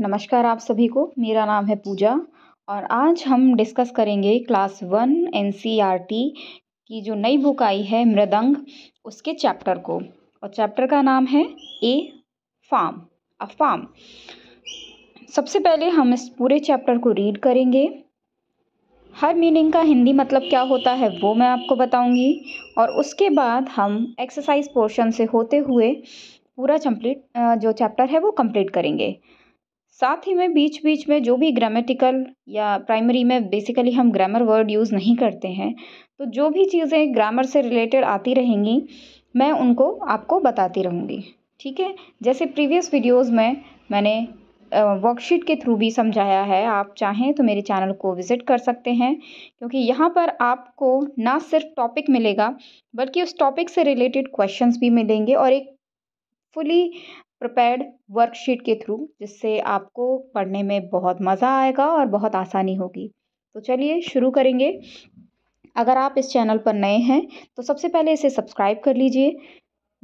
नमस्कार आप सभी को मेरा नाम है पूजा और आज हम डिस्कस करेंगे क्लास वन एन e की जो नई बुक आई है मृदंग उसके चैप्टर को और चैप्टर का नाम है ए फार्म अ फार्म सबसे पहले हम इस पूरे चैप्टर को रीड करेंगे हर मीनिंग का हिंदी मतलब क्या होता है वो मैं आपको बताऊंगी और उसके बाद हम एक्सरसाइज पोर्शन से होते हुए पूरा कम्प्लीट जो चैप्टर है वो कम्प्लीट करेंगे साथ ही में बीच बीच में जो भी ग्रामेटिकल या प्राइमरी में बेसिकली हम ग्रामर वर्ड यूज़ नहीं करते हैं तो जो भी चीज़ें ग्रामर से रिलेटेड आती रहेंगी मैं उनको आपको बताती रहूँगी ठीक है जैसे प्रीवियस वीडियोस में मैंने वर्कशीट के थ्रू भी समझाया है आप चाहें तो मेरे चैनल को विज़िट कर सकते हैं क्योंकि यहाँ पर आपको ना सिर्फ टॉपिक मिलेगा बल्कि उस टॉपिक से रिलेटेड क्वेश्चंस भी मिलेंगे और एक फुली प्रिपेयर्ड वर्कशीट के थ्रू जिससे आपको पढ़ने में बहुत मज़ा आएगा और बहुत आसानी होगी तो चलिए शुरू करेंगे अगर आप इस चैनल पर नए हैं तो सबसे पहले इसे सब्सक्राइब कर लीजिए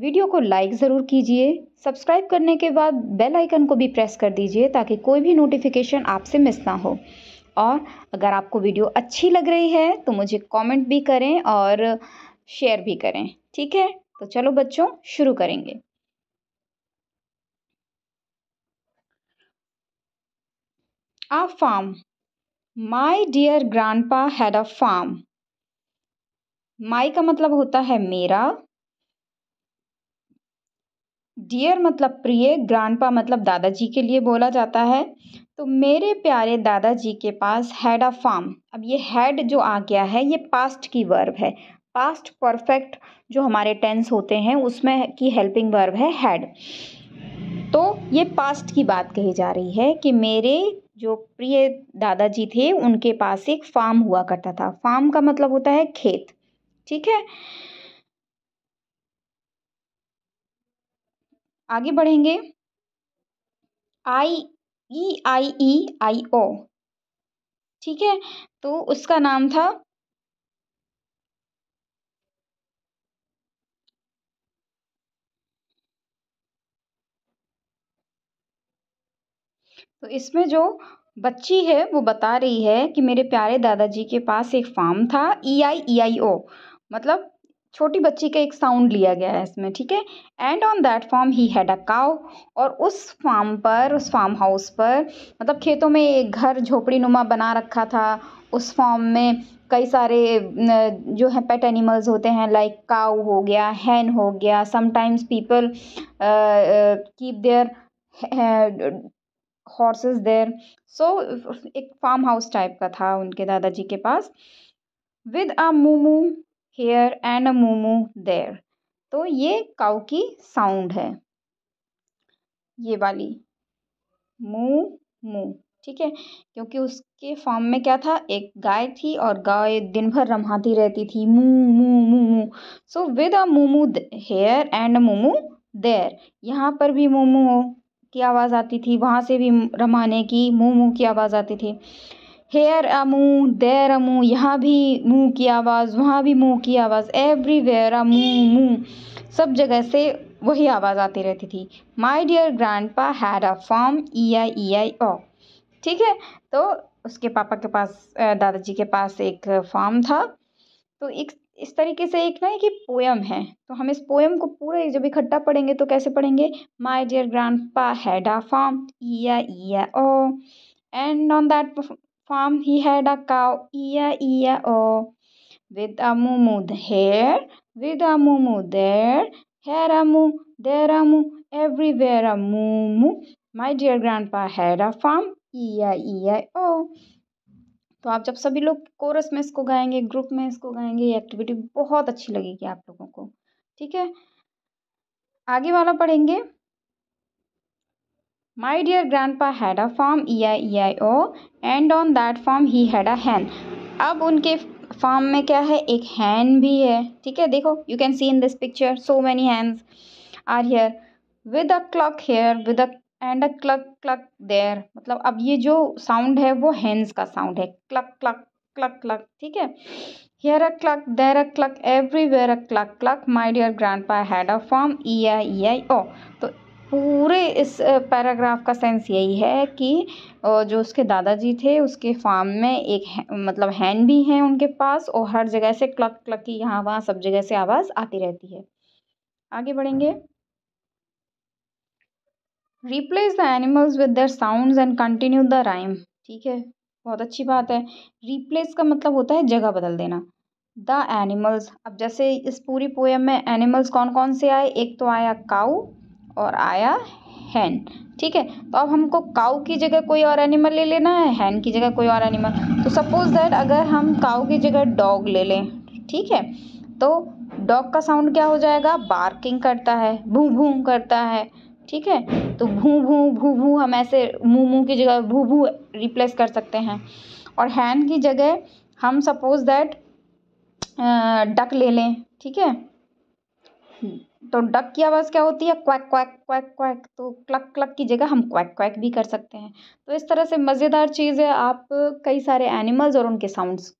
वीडियो को लाइक ज़रूर कीजिए सब्सक्राइब करने के बाद बेल आइकन को भी प्रेस कर दीजिए ताकि कोई भी नोटिफिकेशन आपसे मिस ना हो और अगर आपको वीडियो अच्छी लग रही है तो मुझे कमेंट भी करें और शेयर भी करें ठीक है तो चलो बच्चों शुरू करेंगे A farm. My dear grandpa had a farm. My का मतलब होता है मेरा डियर मतलब प्रिय ग्रैंडपा मतलब दादाजी के लिए बोला जाता है तो मेरे प्यारे दादाजी के पास हैड अ फार्म अब ये हैड जो आ गया है ये पास्ट की वर्ब है पास्ट परफेक्ट जो हमारे टेंस होते हैं उसमें की हेल्पिंग वर्ब है हैड तो ये पास्ट की बात कही जा रही है कि मेरे जो प्रिय दादाजी थे उनके पास एक फार्म हुआ करता था फार्म का मतलब होता है खेत ठीक है आगे बढ़ेंगे आई E I E I O ठीक है तो उसका नाम था तो इसमें जो बच्ची है वो बता रही है कि मेरे प्यारे दादाजी के पास एक फार्म था ई आई ई आई ओ मतलब छोटी बच्ची का एक साउंड लिया गया है इसमें ठीक है and on that farm he had a cow और उस फार्म पर उस फार्म हाउस पर मतलब खेतों में एक घर झोपड़ी नुमा बना रखा था उस फार्म में कई सारे जो है पेट एनिमल्स होते हैं लाइक काउ हो गया हैन हो गया sometimes people keep their horses there so एक फार्म हाउस टाइप का था उनके दादाजी के पास with a moo moo here and a moo moo there तो ये काउ की साउंड है ये वाली मू मू ठीक है क्योंकि उसके फॉर्म में क्या था एक गाय थी और गाय दिन भर रमाती रहती थी मू moo moo moo so with a moo moo here and a moo moo there यहाँ पर भी मोमो हो की आवाज़ आती थी वहाँ से भी रमाने की मुँह मुँह की आवाज़ आती थी हेयर अमू देर अमू यहाँ भी मुँह की आवाज़ वहाँ भी मुँह की आवाज़ एवरीवेयर अ मुँह मुँह सब जगह से वही आवाज़ आती रहती थी my dear grandpa had a farm E I E I O ठीक है तो उसके पापा के पास दादाजी के पास एक फॉर्म था तो एक इस तरीके से एक ना कि पोयम है तो हम इस पोयम को पूरा जब इकट्ठा पढ़ेंगे तो कैसे पढ़ेंगे my dear grandpa had a farm O he had a O with a moo moo there with a moo moo there here a moo there a moo everywhere a moo moo my dear grandpa had a farm O तो आप जब सभी लोग coarse में इसको गाएंगे group में इसको गाएंगे ये एक्टिविटी बहुत अच्छी लगेगी आप लोगों को ठीक है आगे वाला पढ़ेंगे My dear grandpa had a farm E I I I O, and on that farm he had a अब उनके फार्म में क्या है एक हैन भी है ठीक है देखो you can see in this picture so many hands are here with a clock here with a and a cluck cluck there मतलब अब ये जो साउंड है वो हैंड्स का साउंड है क्लक क्लक क्लक क्लक ठीक है here a cluck there a cluck everywhere a cluck cluck my dear grandpa had a farm E I I O तो पूरे इस पैराग्राफ का सेंस यही है कि जो उसके दादाजी थे उसके फार्म में एक है, मतलब हैंड भी हैं उनके पास और हर जगह से क्लक क्लक की यहाँ वहाँ सब जगह से आवाज़ आती रहती है आगे बढ़ेंगे replace the animals with their sound and continue the rhyme ठीक है बहुत अच्छी बात है रिप्लेस का मतलब होता है जगह बदल देना द एनिमल्स अब जैसे इस पूरी पोएम में एनिमल्स कौन कौन से आए एक तो आया काऊ और आया हैन ठीक है तो अब हमको काऊ की जगह कोई और एनिमल ले लेना है हैन की जगह कोई और एनिमल तो सपोज दैट अगर हम काऊ की जगह डॉग ले लें ठीक है तो डॉग का साउंड क्या हो जाएगा बार्किंग करता है भू भू करता है ठीक है तो भू भू भू भू हम ऐसे मुँह मुँह की जगह भू भू रिप्लेस कर सकते हैं और हैन की जगह हम सपोज दैट डक ले लें ठीक है तो डक की आवाज़ क्या होती है क्वैक क्वैक क्वैक क्वैक तो क्लक क्लक की जगह हम क्वैक क्वैक भी कर सकते हैं तो इस तरह से मज़ेदार चीज़ है आप कई सारे एनिमल्स और उनके साउंड्स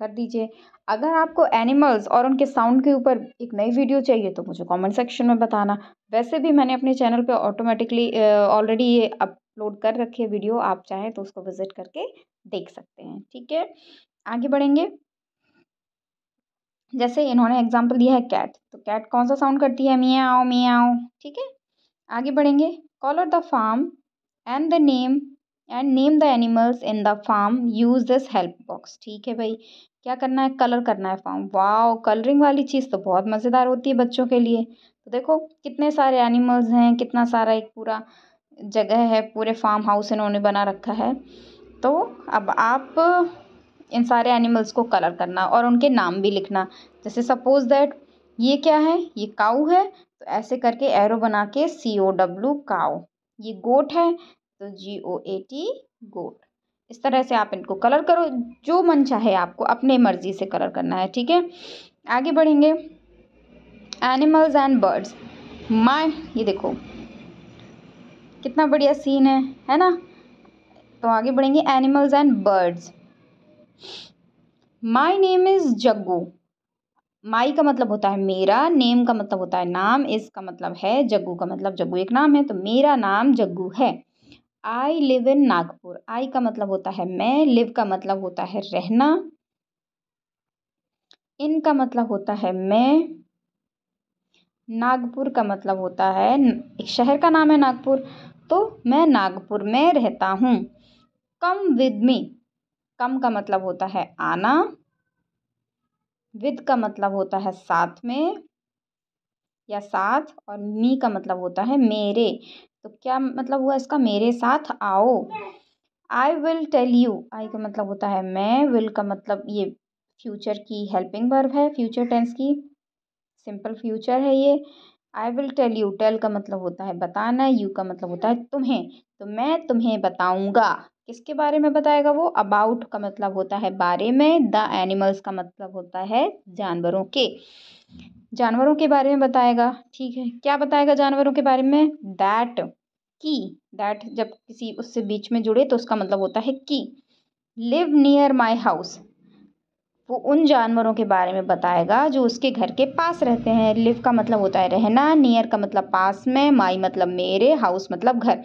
कर दीजिए अगर आपको एनिमल्स और उनके साउंड के ऊपर एक नई वीडियो चाहिए तो मुझे कमेंट सेक्शन में बताना वैसे भी मैंने अपने चैनल पे ऑटोमेटिकली ऑलरेडी ये अपलोड कर रखे वीडियो आप चाहें तो उसको विजिट करके देख सकते हैं ठीक है आगे बढ़ेंगे जैसे इन्होंने एग्जाम्पल दिया है कैट तो कैट कौन सा साउंड करती है मियाँ आओ ठीक है आगे बढ़ेंगे colour the farm and the name and name the animals in the farm use this help box ठीक है भाई क्या करना है कलर करना है फार्म वाओ कलरिंग वाली चीज़ तो बहुत मज़ेदार होती है बच्चों के लिए तो देखो कितने सारे एनिमल्स हैं कितना सारा एक पूरा जगह है पूरे फार्म हाउस इन्होंने बना रखा है तो अब आप इन सारे एनिमल्स को कलर करना और उनके नाम भी लिखना जैसे सपोज़ दैट ये क्या है ये काऊ है तो ऐसे करके एरो बना के सी ओ डब्ल्यू काऊ ये गोट है तो जी ओ ए टी गोट इस तरह से आप इनको कलर करो जो मन चाहे आपको अपने मर्जी से कलर करना है ठीक है आगे बढ़ेंगे एनिमल्स एंड बर्ड्स माय ये देखो कितना बढ़िया सीन है है ना तो आगे बढ़ेंगे animals and birds my name is Jaggu my का मतलब होता है मेरा नेम का मतलब होता है नाम इसका मतलब है जग्गू का मतलब जग्गू एक नाम है तो मेरा नाम जग्गू है आई लिव इन नागपुर आई का मतलब होता है मैं लिव का मतलब होता है रहना इन का मतलब होता है मैं नागपुर का मतलब होता है एक शहर का नाम है नागपुर तो मैं नागपुर में रहता हूँ कम विद मी कम का मतलब होता है आना विद का मतलब होता है साथ में या साथ और मी का मतलब होता है मेरे तो क्या मतलब हुआ इसका मेरे साथ आओ I will tell you I का मतलब होता है मैं विल का मतलब ये फ्यूचर की हेल्पिंग वर्ब है फ्यूचर टेंस की सिंपल फ्यूचर है ये I will tell you tell का मतलब होता है बताना यू का मतलब होता है तुम्हें तो मैं तुम्हें बताऊंगा किसके बारे में बताएगा वो अबाउट का मतलब होता है बारे में द एनिमल्स का मतलब होता है जानवरों के जानवरों के बारे में बताएगा ठीक है क्या बताएगा जानवरों के बारे में दैट की दैट जब किसी उससे बीच में जुड़े तो उसका मतलब होता है की लिव नियर माई हाउस वो उन जानवरों के बारे में बताएगा जो उसके घर के पास रहते हैं लिव का मतलब होता है रहना नियर का मतलब पास में माई मतलब मेरे हाउस मतलब घर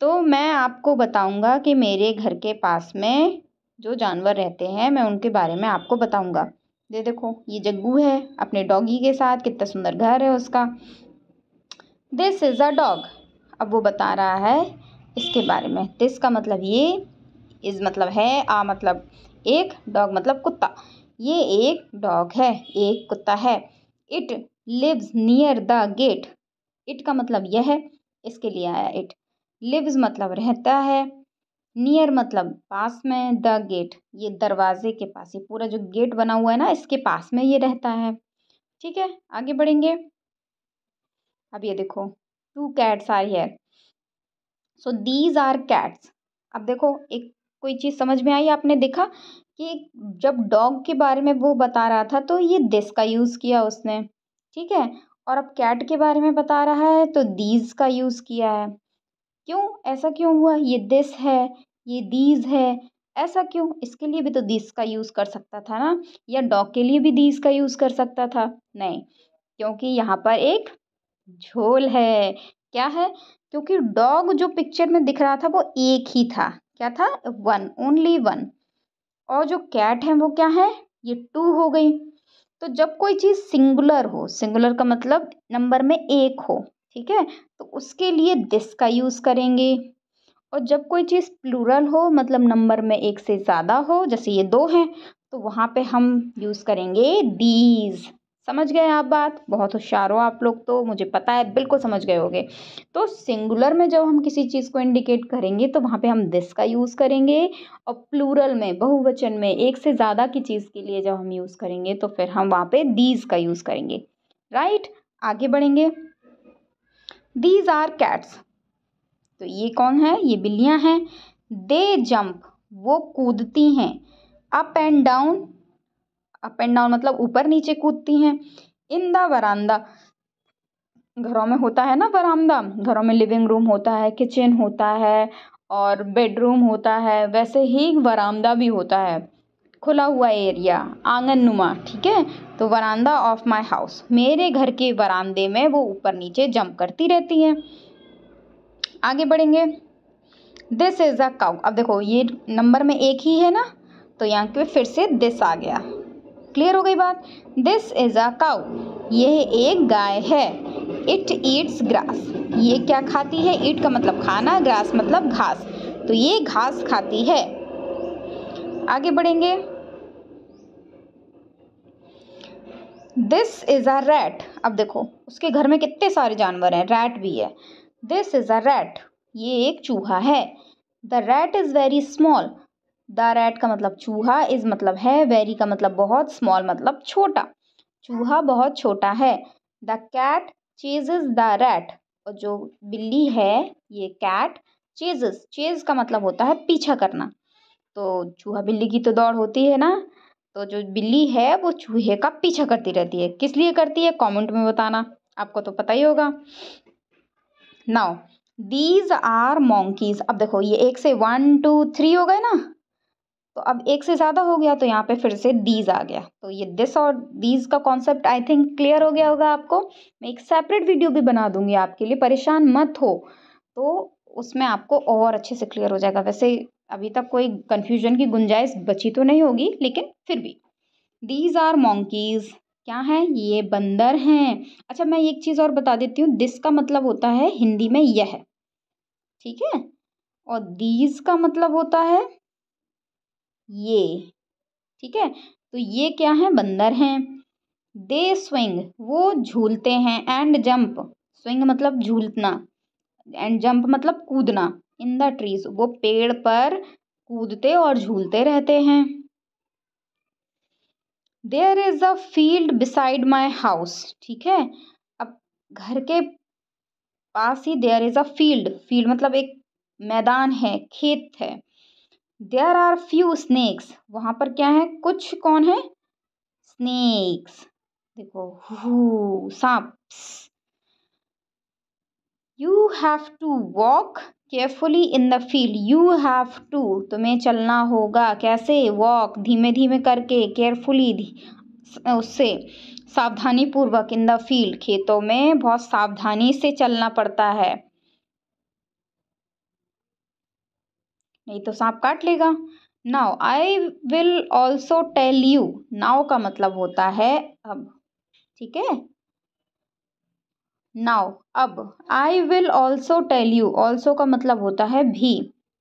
तो मैं आपको बताऊंगा कि मेरे घर के पास में जो जानवर रहते हैं मैं उनके बारे में आपको बताऊंगा ये देखो ये जग्गू है अपने डॉगी के साथ कितना सुंदर घर है उसका दिस इज़ अ डॉग अब वो बता रहा है इसके बारे में दिस का मतलब ये इज़ मतलब है आ मतलब एक डॉग मतलब कुत्ता ये एक डॉग है एक कुत्ता है it lives near the gate it का मतलब यह है इसके लिए आया इट लिव्स मतलब रहता है नियर मतलब पास में द गेट ये दरवाजे के पास ये पूरा जो गेट बना हुआ है ना इसके पास में ये रहता है ठीक है आगे बढ़ेंगे अब ये देखो two cats are here so these are cats अब देखो एक कोई चीज़ समझ में आई आपने देखा कि जब डॉग के बारे में वो बता रहा था तो ये दिस का यूज़ किया उसने ठीक है और अब कैट के बारे में बता रहा है तो दीज का यूज़ किया है क्यों ऐसा क्यों हुआ ये दिस है ये दीज है ऐसा क्यों इसके लिए भी तो दिस का यूज़ कर सकता था ना या डॉग के लिए भी दिस का यूज़ कर सकता था नहीं क्योंकि यहाँ पर एक झोल है क्या है क्योंकि डॉग जो पिक्चर में दिख रहा था वो एक ही था क्या था वन ओनली वन और जो कैट है वो क्या है ये टू हो गई तो जब कोई चीज़ सिंगुलर हो सिंगुलर का मतलब नंबर में एक हो ठीक है तो उसके लिए दिस का यूज़ करेंगे और जब कोई चीज़ प्लूरल हो मतलब नंबर में एक से ज़्यादा हो जैसे ये दो हैं तो वहाँ पे हम यूज़ करेंगे दीज समझ गए आप बात बहुत होशियार हो आप लोग तो मुझे पता है बिल्कुल समझ गए होगे तो सिंगुलर में जब हम किसी चीज़ को इंडिकेट करेंगे तो वहाँ पे हम दिस का यूज़ करेंगे और प्लूरल में बहुवचन में एक से ज़्यादा की चीज़ के लिए जब हम यूज़ करेंगे तो फिर हम वहाँ पे दीज का यूज़ करेंगे राइट आगे बढ़ेंगे दीज आर कैट्स तो ये कौन है ये बिल्लियाँ हैं दे जंप वो कूदती हैं up and down up and down मतलब ऊपर नीचे कूदती हैं इन द वरांदा घरों में होता है ना बरामदा घरों में लिविंग रूम होता है किचन होता है और बेडरूम होता है वैसे ही वरामदा भी होता है खुला हुआ एरिया आंगन नुमा ठीक है तो वरांदा ऑफ माय हाउस मेरे घर के वरामदे में वो ऊपर नीचे जंप करती रहती है आगे बढ़ेंगे दिस इज़ अ काउ अब देखो ये नंबर में एक ही है ना तो यहाँ पे फिर से दिस आ गया क्लियर हो गई बात दिस इज़ अ काउ यह एक गाय है इट ईट्स ग्रास ये क्या खाती है ईट का मतलब खाना ग्रास मतलब घास तो ये घास खाती है आगे बढ़ेंगे दिस इज़ अ रैट अब देखो उसके घर में कितने सारे जानवर हैं रैट भी है दिस इज अ रैट ये एक चूहा है the rat is very small the rat का मतलब चूहा इज मतलब है वेरी का मतलब बहुत स्मॉल मतलब छोटा चूहा बहुत छोटा है the cat is the rat और जो बिल्ली है ये कैट चेज चेज का मतलब होता है पीछा करना तो चूहा बिल्ली की तो दौड़ होती है ना तो जो बिल्ली है वो चूहे का पीछा करती रहती है किस लिए करती है कमेंट में बताना आपको तो पता ही होगा नाउ दीज आर मोंकीज अब देखो ये एक से वन टू थ्री हो गए ना तो अब एक से ज़्यादा हो गया तो यहाँ पे फिर से दीज आ गया तो ये दिस और दीज का कॉन्सेप्ट आई थिंक क्लियर हो गया होगा आपको मैं एक सेपरेट वीडियो भी बना दूंगी आपके लिए परेशान मत हो तो उसमें आपको और अच्छे से क्लियर हो जाएगा वैसे अभी तक कोई कन्फ्यूजन की गुंजाइश बची तो नहीं होगी लेकिन फिर भी दीज आर मोंकीज क्या है ये बंदर हैं अच्छा मैं एक चीज़ और बता देती हूँ दिस का मतलब होता है हिंदी में यह ठीक है और दीज का मतलब होता है ये ठीक है तो ये क्या है बंदर हैं दे स्विंग वो झूलते हैं एंड जंप स्विंग मतलब झूलना एंड जंप मतलब कूदना इन द ट्रीज वो पेड़ पर कूदते और झूलते रहते हैं there is a field beside my house ठीक है अब घर के पास ही there is a field field मतलब एक मैदान है खेत है देयर आर फ्यू स्नेक्स वहां पर क्या है कुछ कौन है स्नेक्स देखो हु सांप you have to walk carefully in the field you have to तुम्हें चलना होगा कैसे वॉक धीमे धीमे करके केयरफुली उससे सावधानी पूर्वक इन द फील्ड खेतों में बहुत सावधानी से चलना पड़ता है नहीं तो सांप काट लेगा now I will also tell you now का मतलब होता है अब ठीक है नाउ अब I will also tell you also का मतलब होता है भी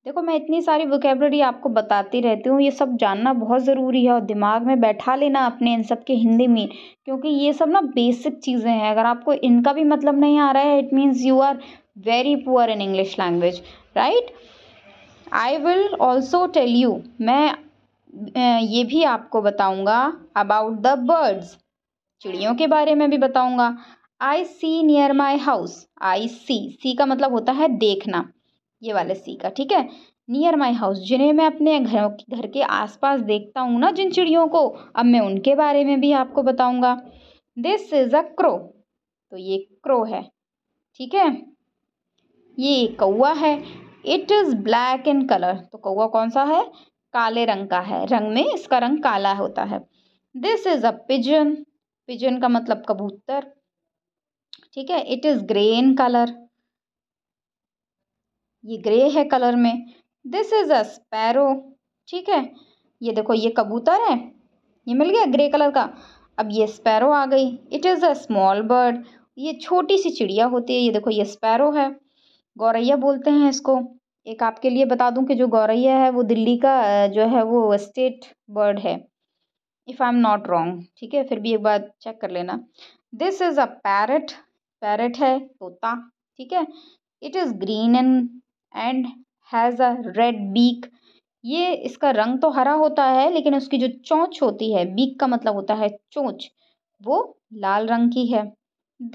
देखो मैं इतनी सारी वोकेबलरी आपको बताती रहती हूँ ये सब जानना बहुत ज़रूरी है और दिमाग में बैठा लेना अपने इन सब के हिंदी में क्योंकि ये सब ना बेसिक चीज़ें हैं अगर आपको इनका भी मतलब नहीं आ रहा है it means you are very poor in English language right I will also tell you मैं ये भी आपको बताऊँगा अबाउट द बर्ड्स चिड़ियों के बारे में भी बताऊँगा आई सी नियर माई हाउस आई सी सी का मतलब होता है देखना ये वाले सी का ठीक है नियर माई हाउस जिन्हें मैं अपने घर घर के आसपास देखता हूँ ना जिन चिड़ियों को अब मैं उनके बारे में भी आपको बताऊँगा दिस इज़ अ क्रो तो ये क्रो है ठीक है ये कौआ है it is black in colour तो कौआ कौन सा है काले रंग का है रंग में इसका रंग काला होता है this is a pigeon pigeon का मतलब कबूतर ठीक है it is grey in colour ये ग्रे है कलर में दिस इज़ अ स्पैरो ठीक है ये देखो ये कबूतर है ये मिल गया ग्रे कलर का अब ये स्पैरो आ गई it is a small bird ये छोटी सी चिड़िया होती है ये देखो ये स्पैरो है गौरैया बोलते हैं इसको एक आपके लिए बता दूं कि जो गौरैया है वो दिल्ली का जो है वो स्टेट बर्ड है if I am not wrong ठीक है फिर भी एक बार चेक कर लेना this is a parrot parrot है तोता ठीक है it is green and and has a red beak ये इसका रंग तो हरा होता है लेकिन उसकी जो चोंच होती है बीक का मतलब होता है चोंच वो लाल रंग की है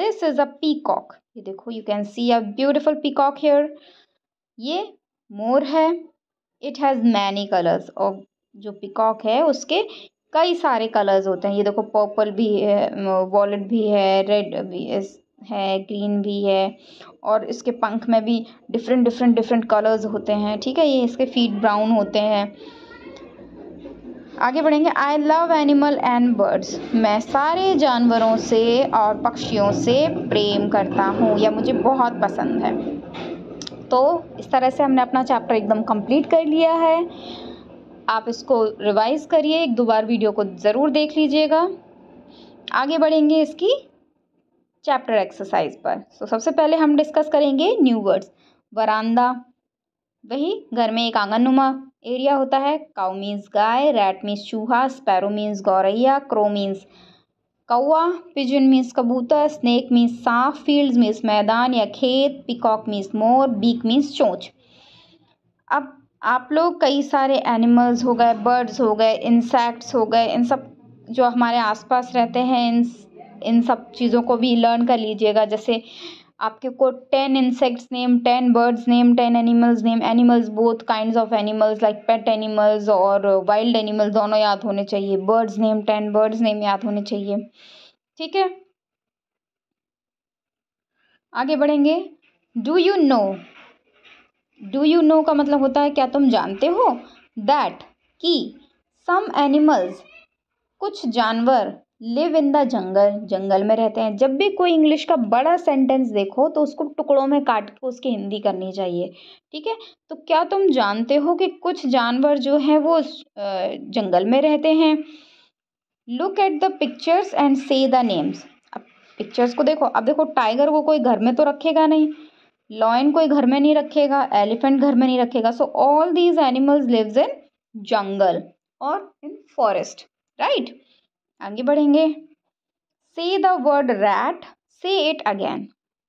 दिस इज़ अ पीकॉक ये देखो you can see a beautiful peacock here ये मोर है इट हैज़ मैनी कलर्स और जो पिकॉक है उसके कई सारे कलर्स होते हैं ये देखो पर्पल भी है वॉलेट भी है रेड भी है है ग्रीन भी है और इसके पंख में भी डिफरेंट डिफरेंट डिफरेंट कलर्स होते हैं ठीक है ये इसके फीट ब्राउन होते हैं आगे बढ़ेंगे I love animal and birds मैं सारे जानवरों से और पक्षियों से प्रेम करता हूँ या मुझे बहुत पसंद है तो इस तरह से हमने अपना चैप्टर एकदम कंप्लीट कर लिया है आप इसको रिवाइज़ करिए एक दो बार वीडियो को ज़रूर देख लीजिएगा आगे बढ़ेंगे इसकी चैप्टर एक्सरसाइज पर सो so, सबसे पहले हम डिस्कस करेंगे न्यू वर्ड्स वरांदा वही घर में एक आंगननुमा एरिया होता है काउ मीन्स गाय रैट मीन्स चूहा स्पैरो मीन्स गौरैया क्रो मीन्स कौआ पिजन मीन्स कबूतर स्नेक मीन्स सांप फील्ड मीन्स मैदान या खेत पिकॉक मीन्स मोर बीक मीन्स चोंच अब आप लोग कई सारे एनिमल्स हो गए बर्ड्स हो गए इंसेक्ट्स हो गए इन सब जो हमारे आसपास रहते हैं इन इन सब चीज़ों को भी लर्न कर लीजिएगा जैसे आपके को ten insects name ten birds name ten animals name animals both kind of animals like pet animals और वाइल्ड एनिमल्स दोनों याद होने चाहिए birds name ten birds name याद होने चाहिए ठीक है आगे बढ़ेंगे do you know do you know का मतलब होता है क्या तुम जानते हो दैट कि सम एनिमल्स कुछ जानवर लिव इन द जंगल जंगल में रहते हैं जब भी कोई इंग्लिश का बड़ा सेंटेंस देखो तो उसको टुकड़ों में काट के उसकी हिंदी करनी चाहिए ठीक है तो क्या तुम जानते हो कि कुछ जानवर जो हैं वो जंगल में रहते हैं look at the pictures and say the names अब पिक्चर्स को देखो अब देखो टाइगर को कोई घर में तो रखेगा नहीं लॉयन कोई घर में नहीं रखेगा एलिफेंट घर में नहीं रखेगा so all these animals lives in jungle और इन फॉरेस्ट राइट आगे बढ़ेंगे say the word rat say it again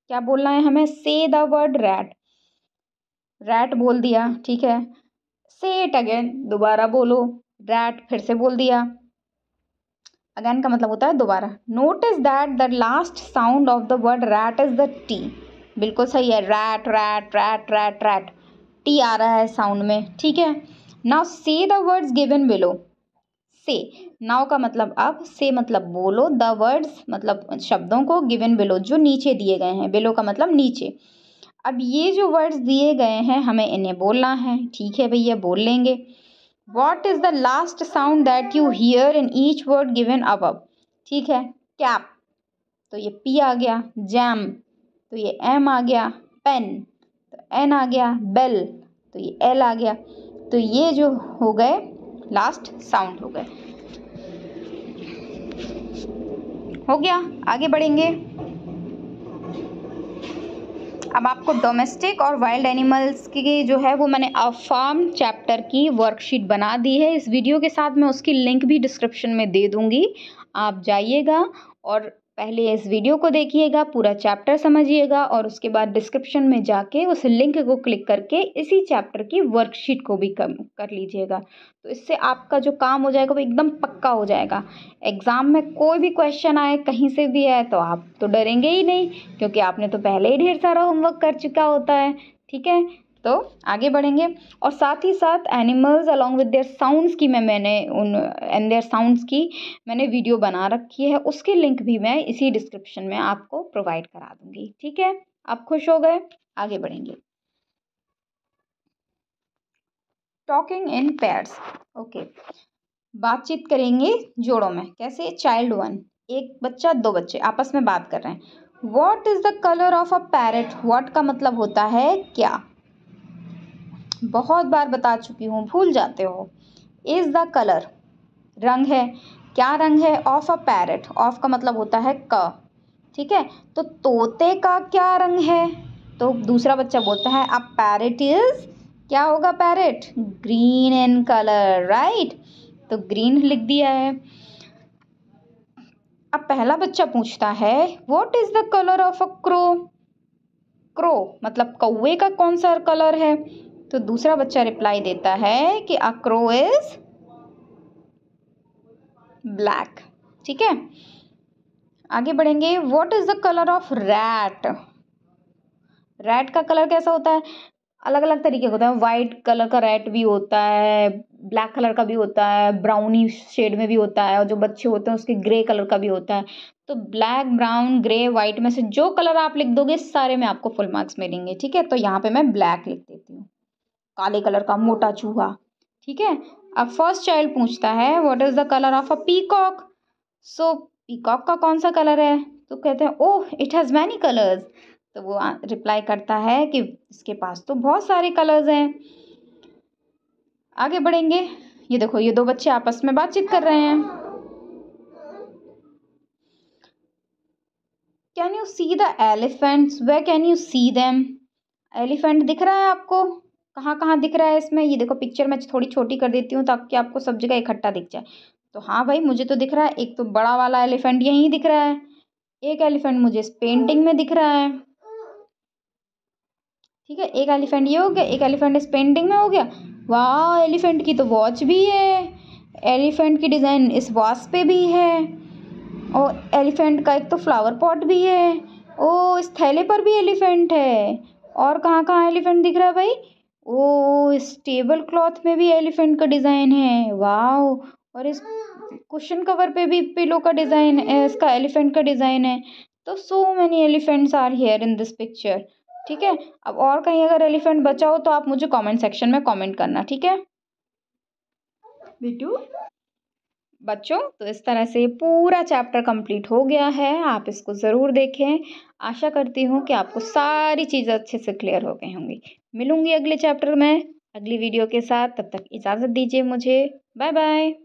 क्या बोलना है हमें से द वर्ड रैट रैट बोल दिया ठीक है से इट अगेन दोबारा बोलो रैट फिर से बोल दिया अगेन का मतलब होता है दोबारा notice that the last sound of the word rat is the T बिल्कुल सही है rat rat rat rat rat T आ रहा है साउंड में ठीक है now see the words given below से नाव का मतलब अब से मतलब बोलो द वर्ड्स मतलब शब्दों को गिवन बिलो जो नीचे दिए गए हैं बिलो का मतलब नीचे अब ये जो वर्ड्स दिए गए हैं हमें इन्हें बोलना है ठीक है भैया बोल लेंगे what is the last sound that you hear in each word given अब ठीक है कैप तो ये पी आ गया जैम तो ये एम आ गया पेन तो एन आ गया बेल तो ये एल आ गया तो ये जो हो गए लास्ट साउंड हो गए हो गया आगे बढ़ेंगे अब आपको डोमेस्टिक और वाइल्ड एनिमल्स की जो है वो मैंने अफार्म चैप्टर की वर्कशीट बना दी है इस वीडियो के साथ मैं उसकी लिंक भी डिस्क्रिप्शन में दे दूंगी आप जाइएगा और पहले इस वीडियो को देखिएगा पूरा चैप्टर समझिएगा और उसके बाद डिस्क्रिप्शन में जाके उस लिंक को क्लिक करके इसी चैप्टर की वर्कशीट को भी कर, कर लीजिएगा तो इससे आपका जो काम हो जाएगा वो एकदम पक्का हो जाएगा एग्ज़ाम में कोई भी क्वेश्चन आए कहीं से भी आए तो आप तो डरेंगे ही नहीं क्योंकि आपने तो पहले ही ढेर सारा होमवर्क कर चुका होता है ठीक है तो आगे बढ़ेंगे और साथ ही साथ animals along with their sounds की मैं मैंने उन एंड देयर साउंड्स की मैंने वीडियो बना रखी है उसके लिंक भी मैं इसी डिस्क्रिप्शन में आपको प्रोवाइड करा दूंगी ठीक है आप खुश हो गए आगे बढ़ेंगे टॉकिंग इन पेयर्स ओके बातचीत करेंगे जोड़ों में कैसे चाइल्ड वन एक बच्चा दो बच्चे आपस में बात कर रहे हैं what is the colour of a parrot what का मतलब होता है क्या बहुत बार बता चुकी हूँ भूल जाते हो इज़ द कलर रंग है क्या रंग है ऑफ अ पैरट ऑफ का मतलब होता है क ठीक है तो तोते का क्या रंग है तो दूसरा बच्चा बोलता है अ पैरट इज़ क्या होगा parrot green in colour right तो ग्रीन लिख दिया है अब पहला बच्चा पूछता है what is the colour of a crow crow मतलब कौए का कौन सा कलर है तो दूसरा बच्चा रिप्लाई देता है कि अक्रो इज ब्लैक ठीक है आगे बढ़ेंगे what is the colour of rat rat का कलर कैसा होता है अलग अलग तरीके का होता है वाइट कलर का रेड भी होता है ब्लैक कलर का भी होता है ब्राउनी शेड में भी होता है और जो बच्चे होते हैं उसके ग्रे कलर का भी होता है तो ब्लैक ब्राउन ग्रे वाइट में से जो कलर आप लिख दोगे सारे में आपको फुल मार्क्स मिलेंगे ठीक है तो यहाँ पे मैं ब्लैक लिख देती हूँ काले कलर का मोटा चूहा ठीक है अब फर्स्ट चाइल्ड पूछता है what is the colour of a peacock so peacock का कौन सा कलर है तो कहते हैं oh it has many colours तो वो रिप्लाई करता है कि इसके पास तो बहुत सारे कलर्स हैं आगे बढ़ेंगे ये देखो ये दो बच्चे आपस में बातचीत कर रहे हैं can you see the elephants वे can you see them elephant दिख रहा है आपको कहाँ कहाँ दिख रहा है इसमें ये देखो पिक्चर मैं थोड़ी छोटी कर देती हूँ ताकि आपको सब जगह इकट्ठा दिख जाए तो हाँ भाई मुझे तो दिख रहा है एक तो बड़ा वाला एलिफेंट यहीं दिख रहा है एक एलिफेंट मुझे इस पेंटिंग में दिख रहा है ठीक है एक एलिफेंट ये हो गया एक एलिफेंट इस पेंटिंग में हो गया वाह एलिफेंट की तो वॉच भी है एलिफेंट की डिज़ाइन इस वॉच पे भी है और एलिफेंट का एक तो फ्लावर पॉट भी है ओ इस थैले पर भी एलिफेंट है और कहाँ कहाँ एलिफेंट दिख रहा है भाई ओ इस टेबल क्लॉथ में भी एलिफेंट का डिजाइन है वाह और इस कुशन कवर पे भी पिलो का डिजाइन है इसका एलिफेंट का डिजाइन है तो so many elephants are here in this picture ठीक है अब और कहीं अगर एलिफेंट बचा हो तो आप मुझे कमेंट सेक्शन में कमेंट करना ठीक है बिटू बच्चों तो इस तरह से पूरा चैप्टर कंप्लीट हो गया है आप इसको ज़रूर देखें आशा करती हूँ कि आपको सारी चीज़ें अच्छे से क्लियर हो गई होंगी मिलूँगी अगले चैप्टर में अगली वीडियो के साथ तब तक इजाज़त दीजिए मुझे बाय बाय